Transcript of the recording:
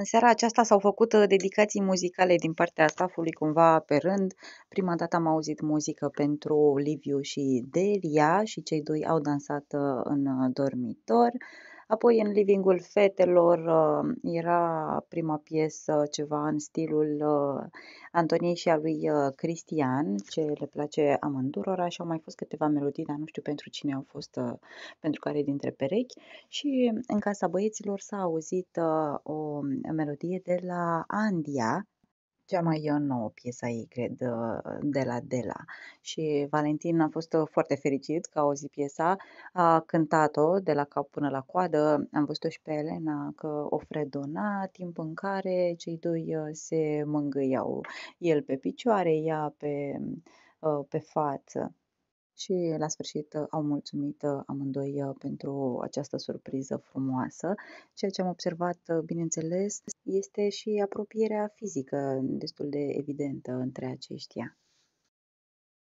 În seara aceasta s-au făcut uh, dedicații muzicale din partea staffului cumva pe rând. Prima dată am auzit muzică pentru Liviu și Delia și cei doi au dansat uh, în uh, dormitor. Apoi, în livingul fetelor, uh, era prima piesă ceva în stilul uh, Antoniei și a lui uh, Cristian, ce le place amândurora și au mai fost câteva melodii, dar nu știu pentru cine au fost, pentru care dintre perechi. Și în casa băieților s-a auzit o melodie de la Andia, cea mai uh, nouă piesă ei, cred, uh, de la Dela. Și Valentin a fost uh, foarte fericit că a auzit piesa, a cântat-o de la cap până la coadă. Am văzut-o și pe Elena că o fredona, timp în care cei doi se mângâiau, el pe picioare, ea pe, pe față și la sfârșit uh, au mulțumit uh, amândoi uh, pentru această surpriză frumoasă. Ceea ce am observat, bineînțeles, este și apropierea fizică destul de evidentă între aceștia.